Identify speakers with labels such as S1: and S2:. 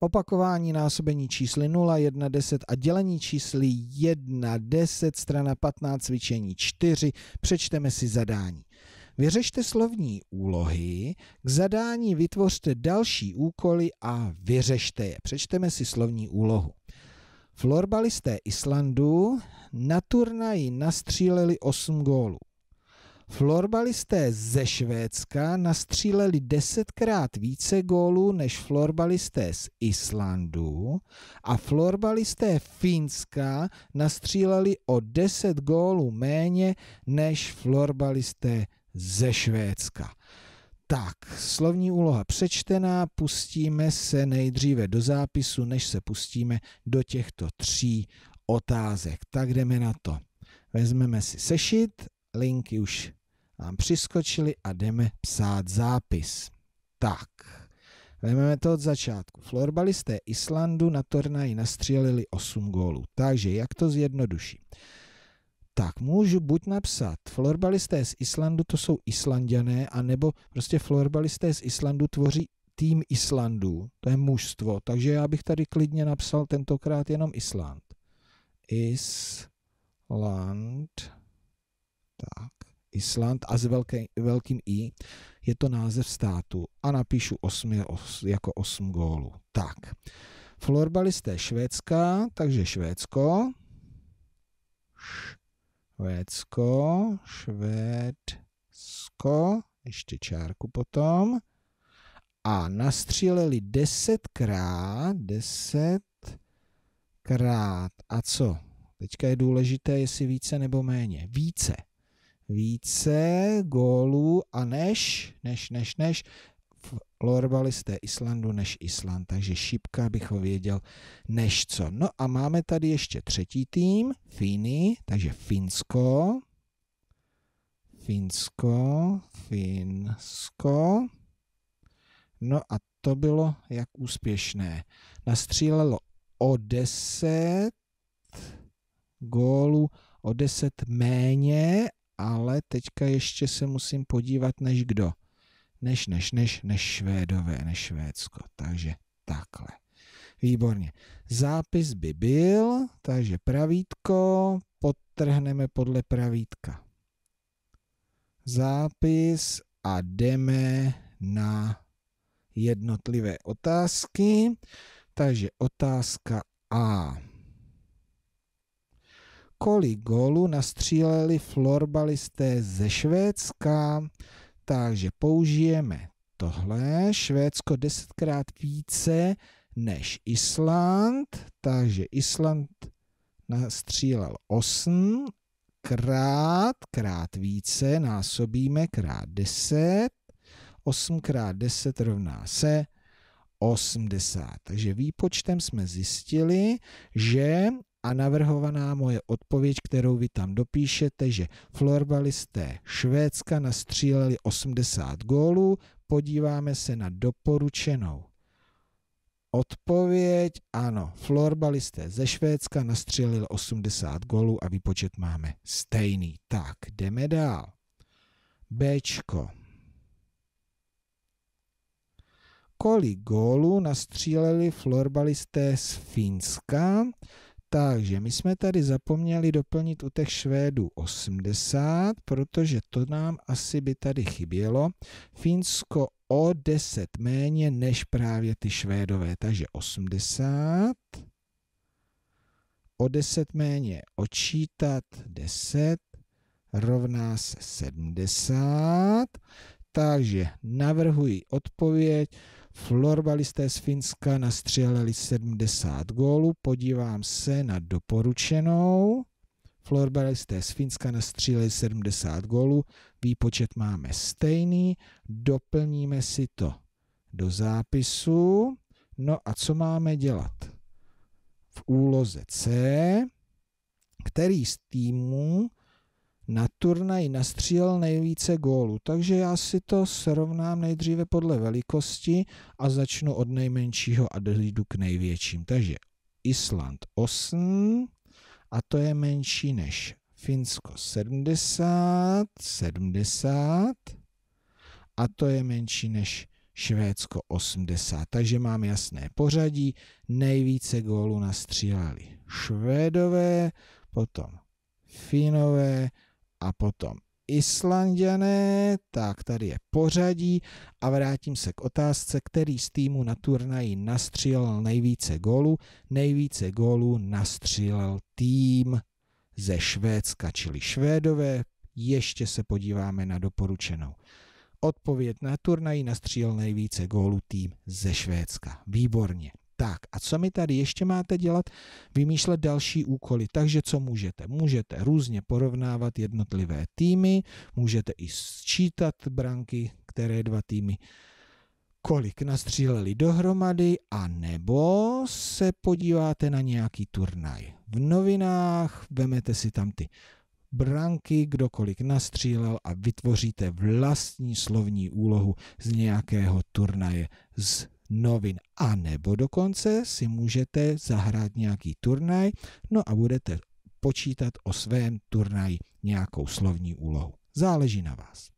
S1: Opakování násobení čísly 0, 1, 10 a dělení čísly 1, 10, strana 15, cvičení 4. Přečteme si zadání. Vyřešte slovní úlohy, k zadání vytvořte další úkoly a vyřešte je. Přečteme si slovní úlohu. Florbalisté Islandu na turnaji nastříleli 8 gólů. Florbalisté ze Švédska nastříleli desetkrát více gólů než florbalisté z Islandu a florbalisté Finska nastříleli o deset gólů méně než florbalisté ze Švédska. Tak, slovní úloha přečtená, pustíme se nejdříve do zápisu, než se pustíme do těchto tří otázek. Tak jdeme na to. Vezmeme si sešit, linky už nám přiskočili a jdeme psát zápis. Tak, vezmeme to od začátku. Florbalisté Islandu na turnaji nastřelili 8 gólů, takže jak to zjednoduší? tak můžu buď napsat florbalisté z Islandu, to jsou Islandiané, anebo prostě florbalisté z Islandu tvoří tým Islandu, to je mužstvo, takže já bych tady klidně napsal tentokrát jenom Island. Island Island a s velký, velkým I je to název státu a napíšu 8 os, jako 8 gólů. Tak, florbalisté Švédska, takže Švédsko, Švédsko, Švédsko, ještě čárku potom, a nastříleli desetkrát, desetkrát. A co? Teďka je důležité, jestli více nebo méně. Více více gólů a než, než, než, než florbalisté Islandu než Island, takže šipka bych ho věděl než co. No a máme tady ještě třetí tým, Fíny, takže Finsko, Finsko, Finsko. No a to bylo jak úspěšné. Nastřílelo o 10 gólů, o 10 méně ale teďka ještě se musím podívat než kdo. Než, než, než, než Švédové, než Švédsko. Takže takhle. Výborně. Zápis by byl, takže pravítko, podtrhneme podle pravítka. Zápis a jdeme na jednotlivé otázky. Takže otázka A kolik gólů nastříleli florbalisté ze Švédska. Takže použijeme tohle. Švédsko desetkrát více než Island, takže Island nastřílel 8 krát, krát více, násobíme krát 10. 8 krát 10 rovná se 80. Takže výpočtem jsme zjistili, že a navrhovaná moje odpověď, kterou vy tam dopíšete, že florbalisté Švédska nastříleli 80 gólů, podíváme se na doporučenou Odpověď ano, florbalisté ze Švédska nastřelili 80 gólů a výpočet máme stejný. Tak, jdeme dál. Bčko. Kolik gólů nastříleli florbalisté z Finska? Takže my jsme tady zapomněli doplnit u těch Švédů 80, protože to nám asi by tady chybělo. Finsko o 10 méně než právě ty Švédové, takže 80. O 10 méně Očítat 10 rovná se 70. Takže navrhuji odpověď Florbalisté z Finska nastřeleli 70 gólů. Podívám se na doporučenou. Florbalisté z Finska nastřeleli 70 gólů, výpočet máme stejný, doplníme si to do zápisu. No a co máme dělat? V úloze C, který z týmů na turnaj nastřílel nejvíce gólů, takže já si to srovnám nejdříve podle velikosti a začnu od nejmenšího a dojdu k největším. Takže Island 8 a to je menší než Finsko 70, 70 a to je menší než Švédsko 80. Takže mám jasné pořadí, nejvíce gólů nastříleli Švédové, potom Finové, a potom Islandiané, tak tady je pořadí a vrátím se k otázce, který z týmu na turnaji nastřílel nejvíce gólů. Nejvíce gólů nastřílel tým ze Švédska, čili Švédové. Ještě se podíváme na doporučenou. Odpověď na turnaji nastřílel nejvíce gólů tým ze Švédska. Výborně. Tak a co mi tady ještě máte dělat? Vymýšlet další úkoly. Takže co můžete? Můžete různě porovnávat jednotlivé týmy, můžete i sčítat branky, které dva týmy kolik nastříleli dohromady, a nebo se podíváte na nějaký turnaj. V novinách vemete si tam ty branky, kdokolik nastřílel a vytvoříte vlastní slovní úlohu z nějakého turnaje z novin. A nebo dokonce si můžete zahrát nějaký turnaj, no a budete počítat o svém turnaji nějakou slovní úlohu. Záleží na vás.